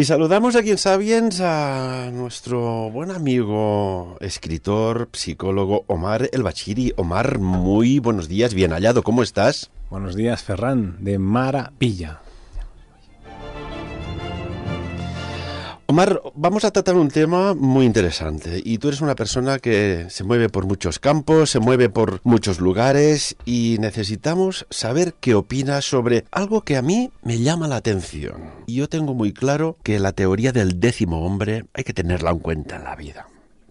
Y saludamos a quien sabiens a nuestro buen amigo, escritor, psicólogo Omar El Bachiri. Omar, muy buenos días, bien hallado, ¿cómo estás? Buenos días, Ferran, de maravilla. Omar, vamos a tratar un tema muy interesante y tú eres una persona que se mueve por muchos campos, se mueve por muchos lugares y necesitamos saber qué opinas sobre algo que a mí me llama la atención. Y yo tengo muy claro que la teoría del décimo hombre hay que tenerla en cuenta en la vida.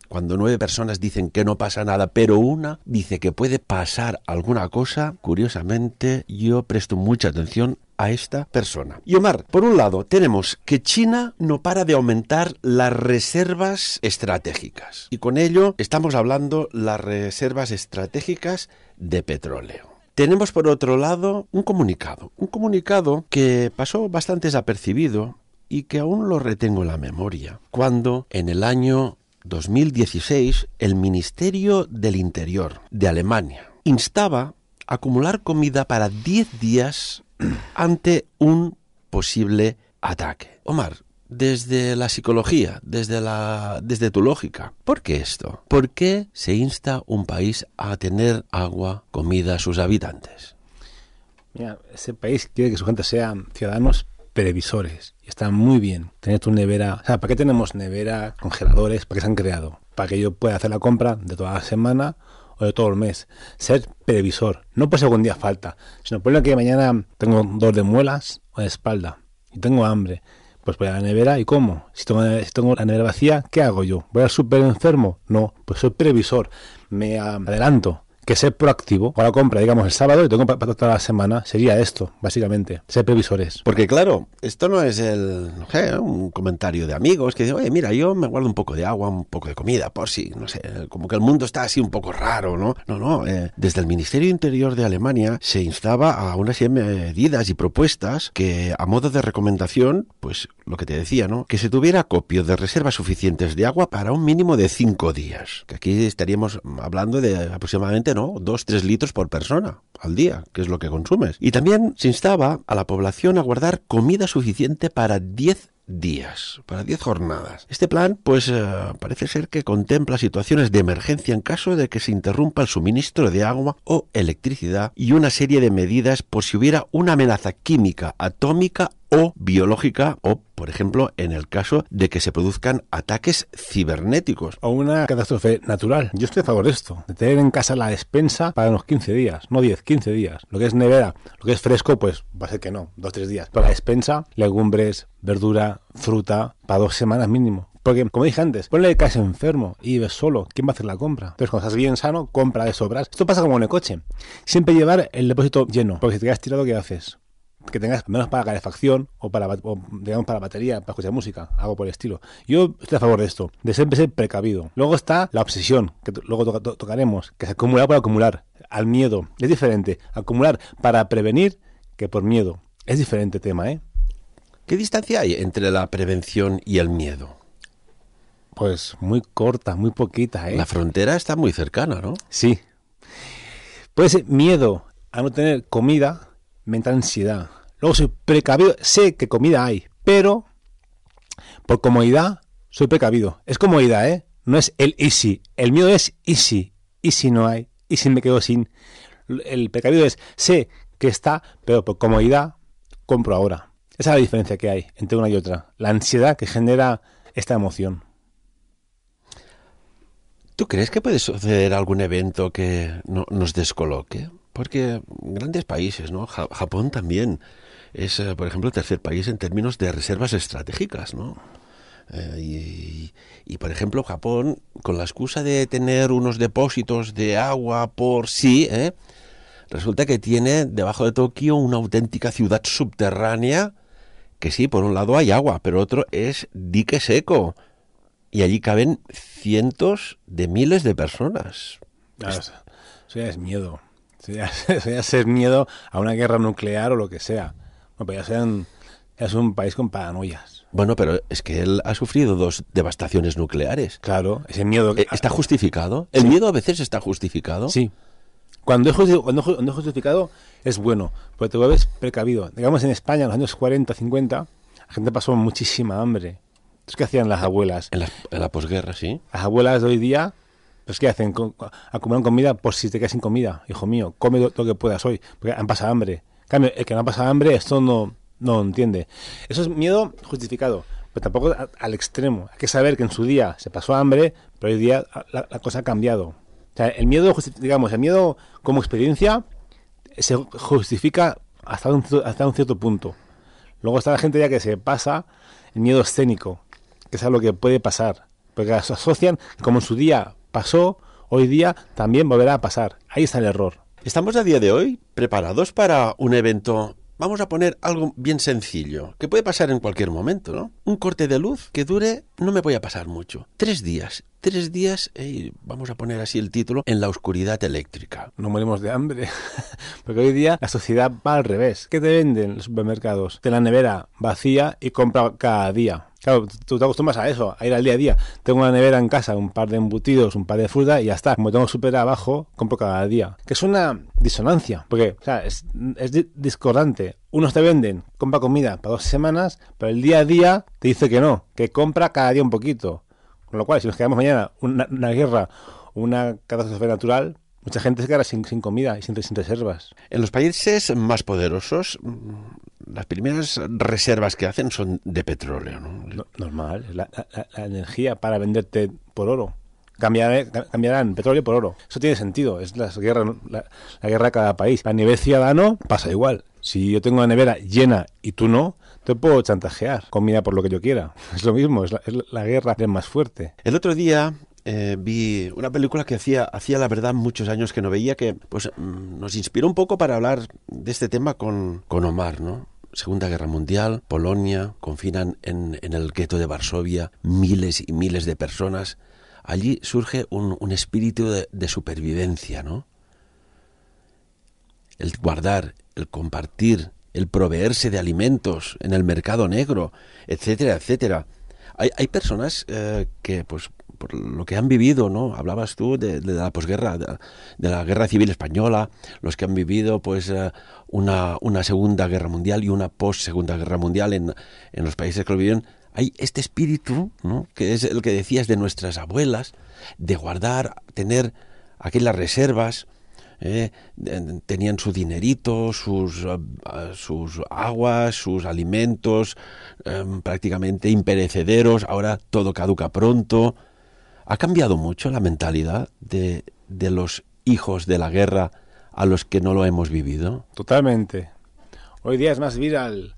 Cuando nueve personas dicen que no pasa nada, pero una dice que puede pasar alguna cosa, curiosamente yo presto mucha atención a esta persona. Y Omar, por un lado, tenemos que China no para de aumentar las reservas estratégicas. Y con ello estamos hablando las reservas estratégicas de petróleo. Tenemos por otro lado un comunicado, un comunicado que pasó bastante desapercibido y que aún lo retengo en la memoria, cuando en el año 2016 el Ministerio del Interior de Alemania instaba a acumular comida para 10 días ante un posible ataque. Omar, desde la psicología, desde, la, desde tu lógica, ¿por qué esto? ¿Por qué se insta un país a tener agua, comida a sus habitantes? Mira, ese país quiere que su gente sean ciudadanos previsores. Y está muy bien tener tu nevera. O sea, ¿para qué tenemos nevera, congeladores? ¿Para qué se han creado? Para que yo pueda hacer la compra de toda la semana o de todo el mes. Ser previsor. No por si algún día falta, sino por lo que mañana tengo dolor de muelas o de espalda y tengo hambre. Pues voy a la nevera y como. Si tengo, la nevera vacía, ¿qué hago yo? ¿Voy al súper enfermo? No, pues soy previsor. Me adelanto que ser proactivo para la compra, digamos, el sábado y tengo para toda la semana, sería esto, básicamente, ser previsores. Porque claro, esto no es el un comentario de amigos que dice, oye, mira, yo me guardo un poco de agua, un poco de comida, por si, no sé, como que el mundo está así un poco raro, ¿no? No, no, eh, desde el Ministerio Interior de Alemania se instaba a unas medidas y propuestas que a modo de recomendación, pues lo que te decía, ¿no? Que se tuviera acopio de reservas suficientes de agua para un mínimo de cinco días. Que aquí estaríamos hablando de aproximadamente, ¿no? 2-3 litros por persona al día, que es lo que consumes. Y también se instaba a la población a guardar comida suficiente para 10 días, para 10 jornadas. Este plan, pues, eh, parece ser que contempla situaciones de emergencia en caso de que se interrumpa el suministro de agua o electricidad y una serie de medidas por si hubiera una amenaza química, atómica o biológica o, por ejemplo, en el caso de que se produzcan ataques cibernéticos. O una catástrofe natural. Yo estoy a favor de esto, de tener en casa la despensa para unos 15 días, no 10, 15 días. Lo que es nevera, lo que es fresco, pues va a ser que no, 2, tres días. Para la despensa, legumbres, verdura, fruta, para dos semanas mínimo. Porque, como dije antes, ponle que caso enfermo y ves solo. ¿Quién va a hacer la compra? Entonces, cuando estás bien sano, compra de sobras. Esto pasa como en el coche. Siempre llevar el depósito lleno. Porque si te quedas tirado, ¿qué haces? que tengas menos para calefacción o para, digamos, para batería, para escuchar música, algo por el estilo. Yo estoy a favor de esto, de siempre ser precavido. Luego está la obsesión, que luego tocaremos, que se acumula por acumular, al miedo. Es diferente acumular para prevenir que por miedo. Es diferente tema, ¿eh? ¿Qué distancia hay entre la prevención y el miedo? Pues muy corta, muy poquita, ¿eh? La frontera está muy cercana, ¿no? Sí. Puede ser miedo a no tener comida, mental ansiedad. Luego soy precavido, sé que comida hay, pero por comodidad soy precavido. Es comodidad, ¿eh? No es el easy. El miedo es easy. Easy no hay. Easy me quedo sin. El precavido es sé que está, pero por comodidad compro ahora. Esa es la diferencia que hay entre una y otra. La ansiedad que genera esta emoción. ¿Tú crees que puede suceder algún evento que nos descoloque? Porque grandes países, ¿no? Japón también es, eh, por ejemplo, el tercer país en términos de reservas estratégicas, ¿no? Eh, y, por ejemplo, Japón, con la excusa de tener unos depósitos de agua por sí, ¿eh? resulta que tiene debajo de Tokio una auténtica ciudad subterránea, que sí, por un lado hay agua, pero otro es dique seco. Y allí caben cientos de miles de personas. eso ya es miedo. eso ya miedo a una guerra nuclear o lo que sea ya, sean, es un país con paranoias. Bueno, pero es que él ha sufrido dos devastaciones nucleares. Claro, ese miedo. Eh, ¿Está justificado? ¿El miedo a veces está justificado? Sí. Cuando es, justificado es bueno, porque te vuelves precavido. Digamos, en España, en los años 40, 50, la gente pasó muchísima hambre. Entonces, ¿qué hacían las abuelas? En la, posguerra, sí. Las abuelas de hoy día pues ¿qué hacen? Acumulan comida por si te quedas sin comida. Hijo mío, come lo que puedas hoy, porque han pasado hambre cambio, el que no ha pasado hambre, esto no, no entiende. Eso es miedo justificado, pero tampoco al extremo. Hay que saber que en su día se pasó hambre, pero hoy día la, cosa ha cambiado. el miedo, digamos, el miedo como experiencia se justifica hasta un, hasta un cierto punto. Luego está la gente ya que se pasa el miedo escénico, que es algo que puede pasar, porque asocian como en su día pasó, hoy día también volverá a pasar. Ahí está el error. ¿Estamos a día de hoy preparados para un evento? Vamos a poner algo bien sencillo, que puede pasar en cualquier momento, ¿no? Un corte de luz que dure, no me voy a pasar mucho, tres días. Tres días, vamos a poner así el título, en la oscuridad eléctrica. No morimos de hambre, porque hoy día la sociedad va al revés. ¿Qué te venden los supermercados? de la nevera vacía y compra cada día Claro, tú te acostumbras a eso, a ir al día a día. Tengo una nevera en casa, un par de embutidos, un par de fruta y ya está. Como tengo súper abajo, compro cada día. Que es una disonancia, porque es, discordante. Unos te venden, compra comida para dos semanas, pero el día a día te dice que no, que compra cada día un poquito. Con lo cual, si nos quedamos mañana una, guerra, una catástrofe natural, mucha gente se quedará sin, comida y sin, reservas. En los países más poderosos, las primeras reservas que hacen son de petróleo. ¿no? normal, la, energía para venderte por oro. Cambiarán, petróleo por oro. Eso tiene sentido, es las guerras, la, guerra de cada país. A nivel ciudadano pasa igual. Si yo tengo la nevera llena y tú no, te puedo chantajear, comida por lo que yo quiera. Es lo mismo, es la, guerra más fuerte. El otro día eh, vi una película que hacía, hacía la verdad muchos años que no veía, que pues, mm, nos inspiró un poco para hablar de este tema con, con Omar, ¿no? Segunda Guerra Mundial, Polonia, confinan en, el gueto de Varsovia miles y miles de personas. Allí surge un, espíritu de, supervivencia, ¿no? El guardar, el compartir, el proveerse de alimentos en el mercado negro, etcétera, etcétera. Hay, personas eh, que, pues, por lo que han vivido, ¿no? Hablabas tú de, la posguerra, de, la guerra civil española, los que han vivido pues eh, una, segunda guerra mundial y una post-segunda guerra mundial en, en los países que lo vivieron. Hay este espíritu, ¿no? Que es el que decías de nuestras abuelas, de guardar, tener aquellas reservas, eh, tenían su dinerito, sus, eh, sus aguas, sus alimentos em, prácticamente imperecederos, ahora todo caduca pronto, ¿Ha cambiado mucho la mentalidad de, los hijos de la guerra a los que no lo hemos vivido? Totalmente. Hoy día es más vivir al,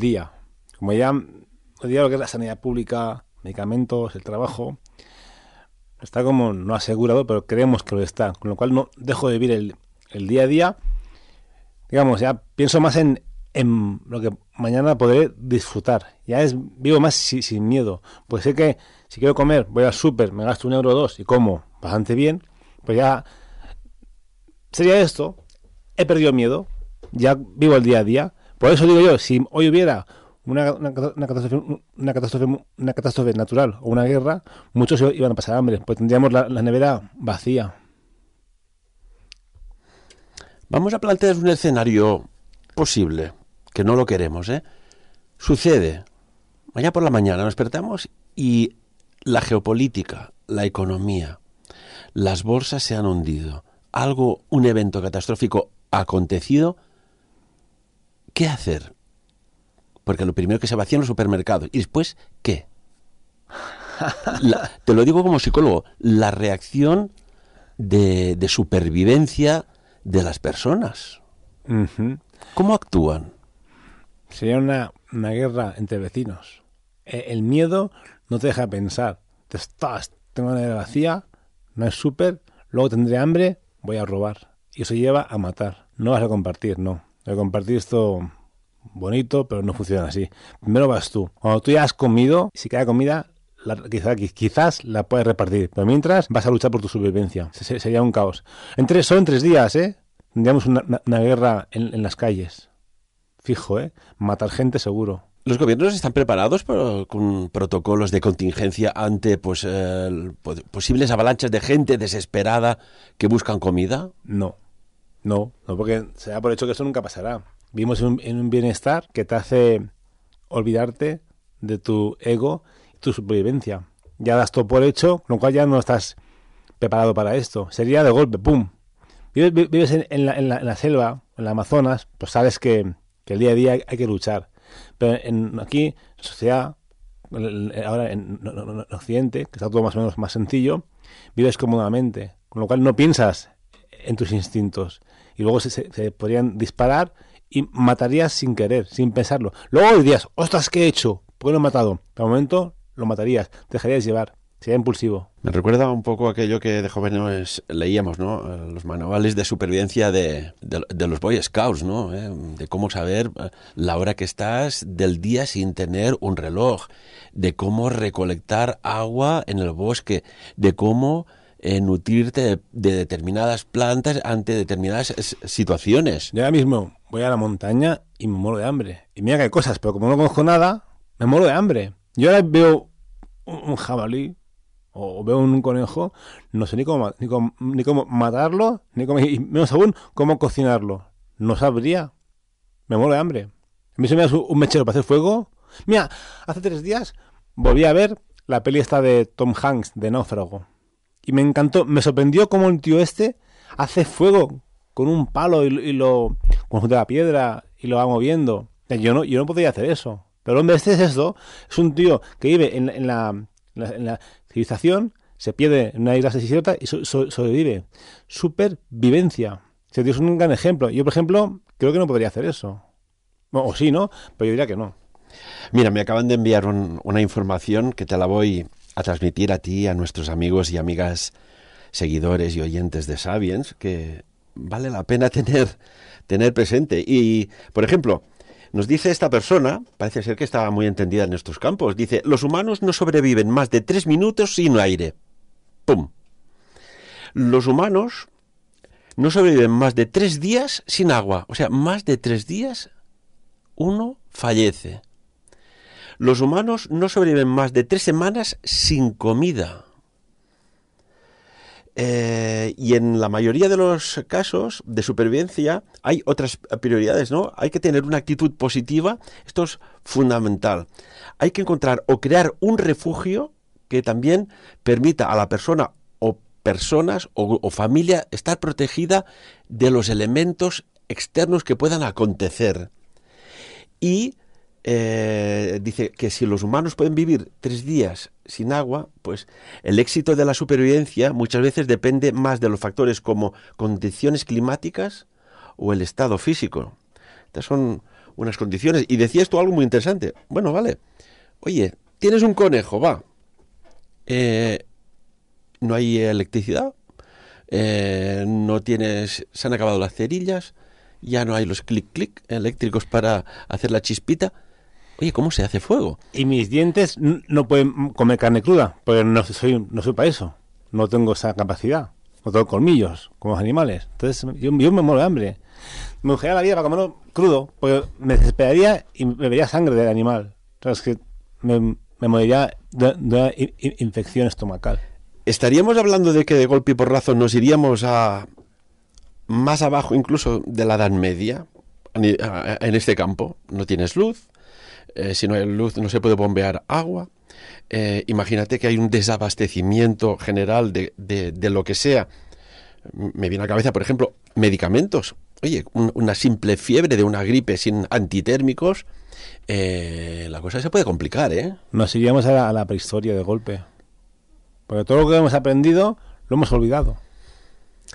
día. Como ya hoy día lo que es la sanidad pública, medicamentos, el trabajo, está como no asegurado, pero creemos que lo está. Con lo cual no dejo de vivir el, día a día. Digamos, ya pienso más en, lo que mañana podré disfrutar. Ya es vivo más sin miedo. Pues sé que si quiero comer, voy al súper, me gasto un euro o dos y como bastante bien, pues ya sería esto. He perdido miedo, ya vivo el día a día. Por eso digo yo, si hoy hubiera una, catástrofe, una, catástrofe, natural o una guerra, muchos iban a pasar hambre, pues tendríamos la, nevera vacía. Vamos a plantear un escenario posible, que no lo queremos, ¿eh? Sucede, mañana por la mañana nos despertamos y la geopolítica, la economía, las bolsas se han hundido, algo, un evento catastrófico ha acontecido, ¿qué hacer? Porque lo primero que se vacían los supermercados. ¿Y después qué? te lo digo como psicólogo, la reacción de, supervivencia de las personas. ¿Cómo actúan? Sería una guerra entre vecinos. E, el miedo no te deja pensar. Te estás, tengo una vacía, no es súper, luego tendré hambre, voy a robar. Y eso lleva a matar. No vas a compartir, no. A compartir esto bonito, pero no funciona así. Primero vas tú. Cuando tú ya has comido, si queda comida, quizás, quizás la puedes repartir. Pero mientras, vas a luchar por tu supervivencia. sería un caos. En tres, solo en tres días, ¿eh? Tendríamos una, guerra en, en, las calles. Fijo, ¿eh? Matar gente seguro. ¿Los gobiernos están preparados con protocolos de contingencia ante pues, eh, posibles avalanchas de gente desesperada que buscan comida? No, no, no, porque se da por hecho que eso nunca pasará. Vivimos en un, bienestar que te hace olvidarte de tu ego y tu supervivencia. Ya das todo por hecho, con lo cual ya no estás preparado para esto. Sería de golpe, ¡pum! Vives, en, la, selva, en, la, selva, en Amazonas, pues sabes que el día a día hay que luchar pero en, aquí, la sociedad, ahora en, Occidente, que está todo más o menos más sencillo, vives cómodamente, con lo cual no piensas en tus instintos. Y luego se, podrían disparar y matarías sin querer, sin pensarlo. Luego dirías, ostras, ¿qué he hecho? ¿Por qué lo he matado? De momento lo matarías, dejarías llevar sea impulsivo. Me recuerda un poco aquello que de jóvenes leíamos, ¿no? Eh, los manuales de supervivencia de, los Boy Scouts, ¿no? Eh, de cómo saber eh, la hora que estás del día sin tener un reloj, de cómo recolectar agua en el bosque, de cómo nutrirte de, determinadas plantas ante determinadas situaciones. Yo ahora mismo voy a la montaña y me muero de hambre. Y mira que hay cosas, pero como no conozco nada, me muero de hambre. Yo ahora veo un jabalí o veo un conejo, no sé ni cómo, ni cómo, matarlo, ni cómo, y menos aún cómo cocinarlo. No sabría. Me muero de hambre. A mí se me hace un mechero para hacer fuego. Mira, hace tres días volví a ver la peli esta de Tom Hanks, de Náufrago. Y me encantó, me sorprendió cómo el tío este hace fuego con un palo y, lo con la piedra y lo va moviendo. Yo no, yo no podría hacer eso. Pero hombre este es esto, es un tío que vive en la civilización se pierde en una isla cierta y sobrevive. Supervivencia. Se un gran ejemplo. Yo, por ejemplo, creo que no podría hacer eso. o sí, ¿no? Pero yo diría que no. Mira, me acaban de enviar una información que te la voy a transmitir a ti, a nuestros amigos y amigas seguidores y oyentes de Sabiens, que vale la pena tener, tener presente. Y, por ejemplo, nos dice esta persona, parece ser que estaba muy entendida en estos campos, dice, los humanos no sobreviven más de tres minutos sin aire. ¡Pum! Los humanos no sobreviven más de tres días sin agua. O sea, más de tres días uno fallece. Los humanos no sobreviven más de tres semanas sin comida. Eh, y en la mayoría de los casos de supervivencia hay otras prioridades, ¿no? Hay que tener una actitud positiva, esto es fundamental. Hay que encontrar o crear un refugio que también permita a la persona o personas o, o familia estar protegida de los elementos externos que puedan acontecer. Y eh, dice que si los humanos pueden vivir tres días sin agua, pues el éxito de la supervivencia muchas veces depende más de los factores como condiciones climáticas o el estado físico. Estas son unas condiciones. Y decías tú algo muy interesante. Bueno, vale. Oye, tienes un conejo, va. Eh, no hay electricidad. Eh, no tienes. Se han acabado las cerillas. Ya no hay los clic-clic eléctricos para hacer la chispita oye, ¿cómo se hace fuego? Y mis dientes no pueden comer carne cruda, porque no soy, no soy para eso. No tengo esa capacidad. No tengo colmillos, como los animales. Entonces, yo, me muero de hambre. Me gustaría la vida para comerlo crudo, porque me desesperaría y bebería sangre del animal. Entonces, que me, moriría de, una infección estomacal. ¿Estaríamos hablando de que de golpe y porrazo nos iríamos a más abajo incluso de la Edad Media en este campo? No tienes luz, eh, si no hay luz no se puede bombear agua. Eh, imagínate que hay un desabastecimiento general de, lo que sea. Me viene a la cabeza, por ejemplo, medicamentos. Oye, una simple fiebre de una gripe sin antitérmicos, eh, la cosa se puede complicar, ¿eh? Nos iríamos a la, prehistoria de golpe. Porque todo lo que hemos aprendido lo hemos olvidado.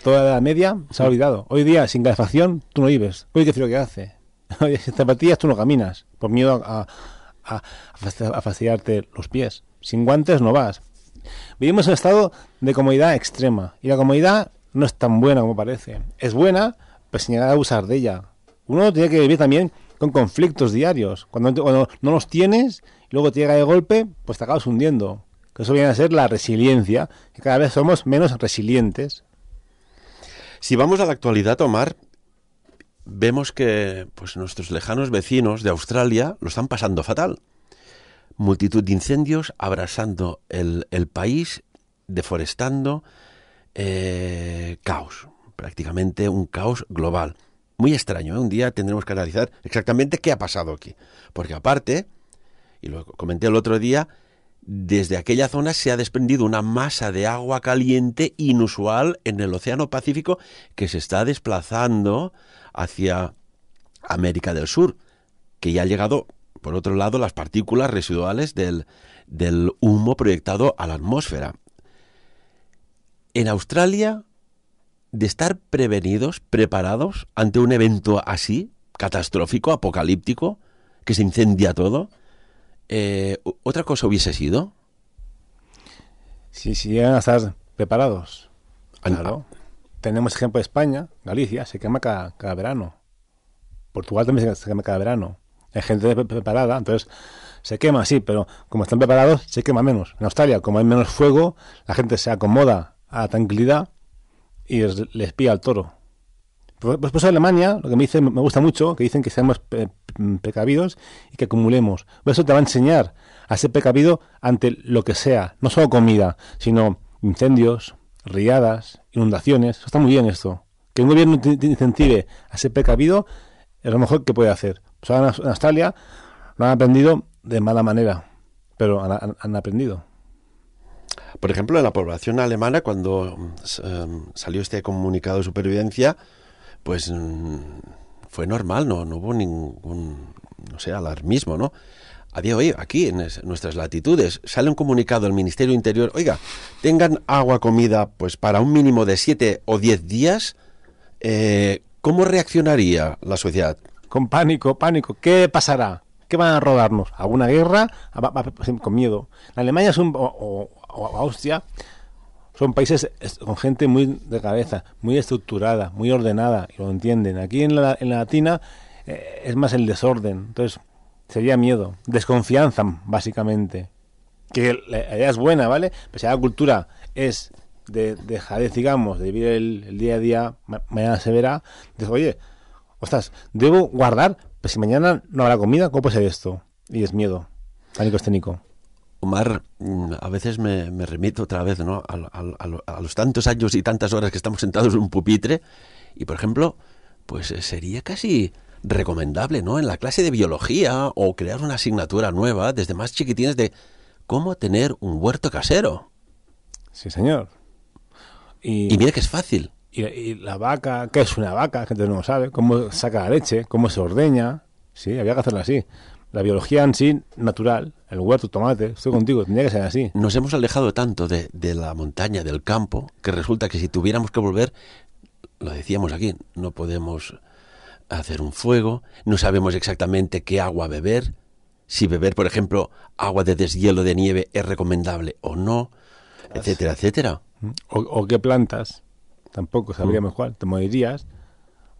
Toda la media se ha olvidado. Hoy día, sin calefacción, tú no vives. Oye, qué frío que hace. sin zapatillas tú no caminas, por miedo a, a, fastidiarte los pies. Sin guantes no vas. Vivimos en un estado de comodidad extrema y la comodidad no es tan buena como parece. Es buena, pero sin llegar a usar de ella. Uno tiene que vivir también con conflictos diarios. Cuando, no los tienes y luego te llega de golpe, pues te acabas hundiendo. eso viene a ser la resiliencia, que cada vez somos menos resilientes. Si vamos a la actualidad, Omar, vemos que pues, nuestros lejanos vecinos de Australia lo están pasando fatal. Multitud de incendios abrasando el, país, deforestando, eh, caos, prácticamente un caos global. Muy extraño, ¿eh? un día tendremos que analizar exactamente qué ha pasado aquí. Porque aparte, y lo comenté el otro día, desde aquella zona se ha desprendido una masa de agua caliente inusual en el Océano Pacífico que se está desplazando hacia América del Sur, que ya ha llegado, por otro lado, las partículas residuales del, del humo proyectado a la atmósfera. En Australia, de estar prevenidos, preparados ante un evento así, catastrófico, apocalíptico, que se incendia todo, eh, ¿otra cosa hubiese sido? Si, si llegan a estar preparados. Claro. Tenemos ejemplo de España, Galicia, se quema cada, verano. Portugal también se quema cada verano. Hay gente preparada, entonces se quema, sí, pero como están preparados, se quema menos. En Australia, como hay menos fuego, la gente se acomoda a la tranquilidad y les, les pilla al toro. Pues, pues Alemania, lo que me dice, me gusta mucho, que dicen que seamos precavidos y que acumulemos. Eso te va a enseñar a ser precavido ante lo que sea, no solo comida, sino incendios, riadas, inundaciones. está muy bien esto. Que un gobierno te, incentive a ser precavido es lo mejor que puede hacer. Pues en Australia lo han aprendido de mala manera, pero han, aprendido. Por ejemplo, en la población alemana, cuando mm, em, salió este comunicado de supervivencia, pues mm, fue normal, no, no hubo ningún, no sé, alarmismo, ¿no? a día de hoy, aquí en nuestras latitudes, sale un comunicado del Ministerio Interior, oiga, tengan agua, comida, pues para un mínimo de siete o diez días, eh, ¿cómo reaccionaría la sociedad? Con pánico, pánico, ¿qué pasará? ¿Qué van a rodarnos? ¿Alguna guerra? Ah, con miedo. La Alemania es un, o Austria son países con gente muy de cabeza, muy estructurada, muy ordenada, y lo entienden. Aquí en la, latina eh, es más el desorden, entonces sería miedo, desconfianza, básicamente. Que la idea es buena, ¿vale? Pero si la cultura es de, de jadez, digamos, de vivir el, día a día, mañana se verá, oye, ostras, debo guardar, pues si mañana no habrá comida, ¿cómo puede ser esto? Y es miedo, pánico esténico Omar, mm, a veces me, remito otra vez ¿no? A, los tantos años y tantas horas que estamos sentados en un pupitre y, por ejemplo, pues eh, sería casi recomendable ¿no? en la clase de biología o crear una asignatura nueva desde más chiquitines de cómo tener un huerto casero. Sí, señor. Y, y mira que es fácil. Y, la vaca, ¿qué es una vaca? Gente no sabe. ¿Cómo saca la leche? ¿Cómo se ordeña? Sí, había que hacerlo así la biología en sí, natural, el huerto, tomate, estoy contigo, tendría que ser así. Nos hemos alejado tanto de, la montaña, del campo, que resulta que si tuviéramos que volver, lo decíamos aquí, no podemos hacer un fuego, no sabemos exactamente qué agua beber, si beber, por ejemplo, agua de deshielo de nieve es recomendable o no, etcétera, etcétera. O, qué plantas, tampoco sabríamos mm. cuál, te morirías,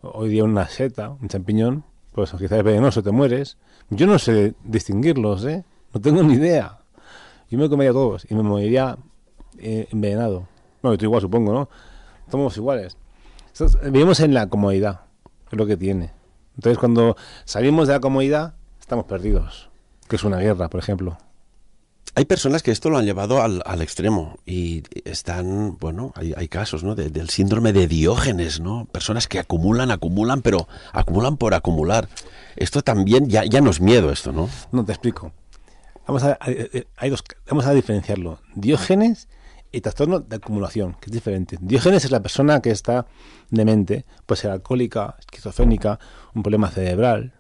hoy día una seta, un champiñón, pues quizás es venenoso, te mueres. Yo no sé distinguirlos, ¿eh? No tengo ni idea. Yo me comería todos y me moriría eh, envenenado. Bueno, estoy igual supongo, ¿no? Somos iguales. vivimos en la comodidad, es lo que tiene. Entonces cuando salimos de la comodidad, estamos perdidos, que es una guerra, por ejemplo hay personas que esto lo han llevado al, extremo y están, bueno, hay, casos, ¿no? del síndrome de Diógenes, ¿no? Personas que acumulan, acumulan, pero acumulan por acumular. Esto también ya, ya no es miedo, esto, ¿no? No, te explico. Vamos a, eh, eh, hay dos, vamos a diferenciarlo. Diógenes y trastorno de acumulación, que es diferente. Diógenes es la persona que está demente, puede ser alcohólica, esquizofrénica, un problema cerebral,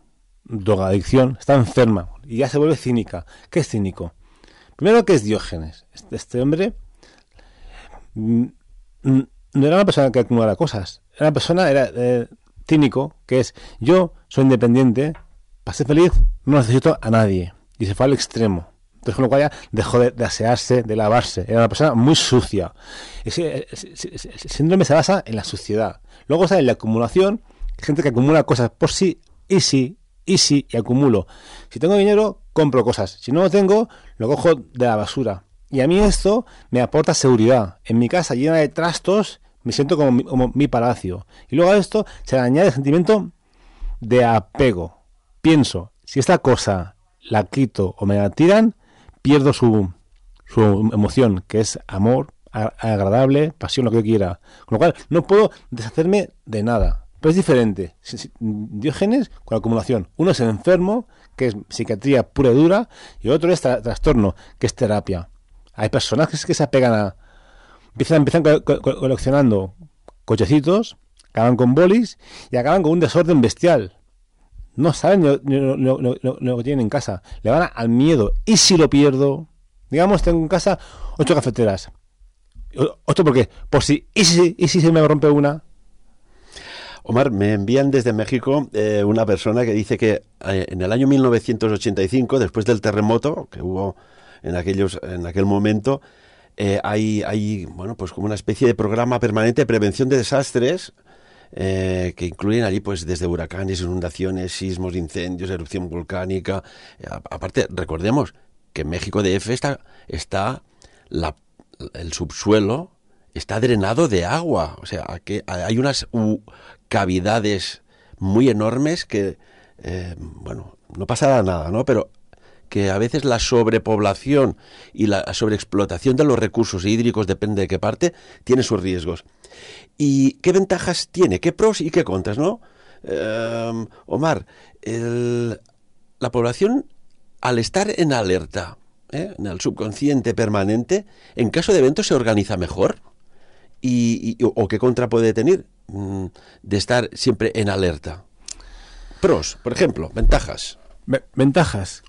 drogadicción, está enferma y ya se vuelve cínica. ¿Qué es cínico? Primero que es Diógenes. Este, este hombre mm, mm, no era una persona que acumulara cosas. Era una persona, era cínico, eh, que es yo soy independiente, para ser feliz no necesito a nadie. Y se fue al extremo. Entonces, con lo cual ya dejó de, asearse, de lavarse. Era una persona muy sucia. El síndrome se basa en la suciedad. Luego está en la acumulación, gente que acumula cosas por sí y sí Easy y acumulo. Si tengo dinero, compro cosas. Si no lo tengo, lo cojo de la basura. Y a mí esto me aporta seguridad. En mi casa llena de trastos, me siento como mi, mi palacio. Y luego a esto se le añade el sentimiento de apego. Pienso, si esta cosa la quito o me la tiran, pierdo su, su emoción, que es amor, agradable, pasión, lo que yo quiera. Con lo cual, no puedo deshacerme de nada. Pero es diferente. Diógenes con acumulación. Uno es el enfermo, que es psiquiatría pura y dura, y otro es trastorno, que es terapia. Hay personajes que, se apegan a... Empiezan, coleccionando cochecitos, acaban con bolis y acaban con un desorden bestial. No saben lo, que tienen en casa. Le van al miedo. ¿Y si lo pierdo? Digamos, tengo en casa ocho cafeteras. ¿Ocho porque Por si... ¿Y si, y si se me rompe una? Omar, me envían desde México eh, una persona que dice que eh, en el año 1985, después del terremoto que hubo en, aquellos, en aquel momento, eh, hay, hay, bueno, pues como una especie de programa permanente de prevención de desastres que incluyen allí pues desde huracanes, inundaciones, sismos, incendios, erupción volcánica. aparte, recordemos que en México DF está, está el subsuelo está drenado de agua. O sea, que hay unas cavidades muy enormes que, eh, bueno, no pasará nada, ¿no? Pero que a veces la sobrepoblación y la sobreexplotación de los recursos hídricos, depende de qué parte, tiene sus riesgos. ¿Y qué ventajas tiene? ¿Qué pros y qué contras, no? Em, Omar, la población, al estar en alerta, ¿eh? en el subconsciente permanente, en caso de evento se organiza mejor y, o qué contra puede tener mm, de estar siempre en alerta. Pros, por ejemplo, ventajas. ventajas,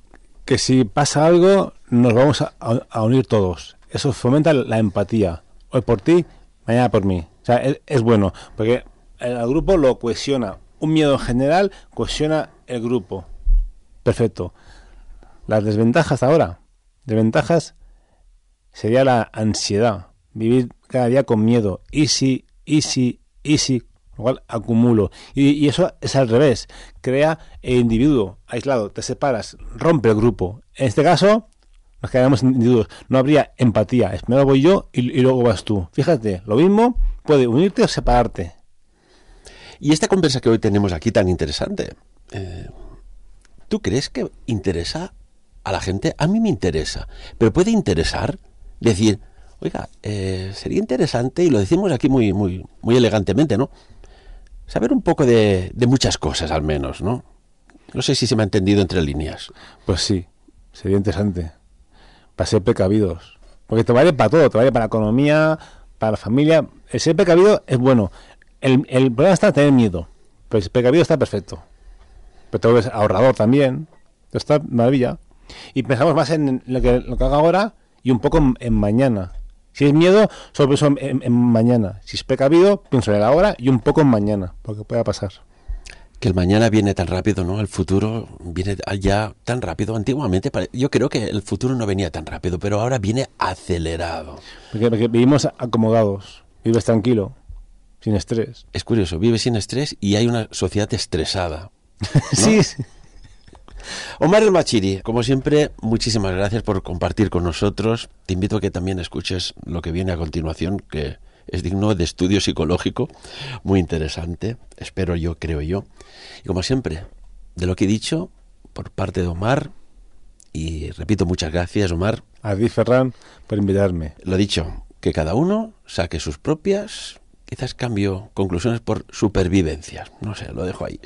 que si pasa algo nos vamos a, unir todos. Eso fomenta la empatía. Hoy por ti, mañana por mí. O sea, es, bueno, porque el, grupo lo cohesiona. Un miedo en general cohesiona el grupo. Perfecto. Las desventajas ahora. Desventajas sería la ansiedad vivir cada día con miedo. Easy, easy, easy, igual acumulo. Y, eso es al revés. Crea individuo aislado, te separas, rompe el grupo. En este caso, nos quedamos individuos. No habría empatía. Es primero voy yo y, luego vas tú. Fíjate, lo mismo puede unirte o separarte. Y esta conversa que hoy tenemos aquí tan interesante, eh, ¿tú crees que interesa a la gente? A mí me interesa, pero puede interesar decir, Oiga, eh, sería interesante, y lo decimos aquí muy, muy, muy elegantemente, ¿no? Saber un poco de, muchas cosas, al menos, ¿no? No sé si se me ha entendido entre líneas. Pues sí, sería interesante. Para ser precavidos. Porque te vale para todo, te vale para la economía, para la familia. El ser precavido es bueno. El, el problema está tener miedo. Pero el precavido está perfecto. Pero todo es ahorrador también. Está maravilla. Y pensamos más en lo que, lo que haga ahora y un poco en mañana. Si es miedo, solo pienso en, mañana. Si es precavido, pienso en el ahora y un poco en mañana, porque pueda pasar que el mañana viene tan rápido, ¿no? El futuro viene ya tan rápido. Antiguamente, yo creo que el futuro no venía tan rápido, pero ahora viene acelerado. Porque, vivimos acomodados, vives tranquilo, sin estrés. Es curioso, vives sin estrés y hay una sociedad estresada. sí. Omar El Machiri, como siempre, muchísimas gracias por compartir con nosotros. Te invito a que también escuches lo que viene a continuación, que es digno de estudio psicológico, muy interesante, espero yo, creo yo. Y como siempre, de lo que he dicho, por parte de Omar, y repito, muchas gracias, Omar. A ti, Ferran, por invitarme. Lo dicho, que cada uno saque sus propias, quizás cambio conclusiones por supervivencias, no sé, lo dejo ahí.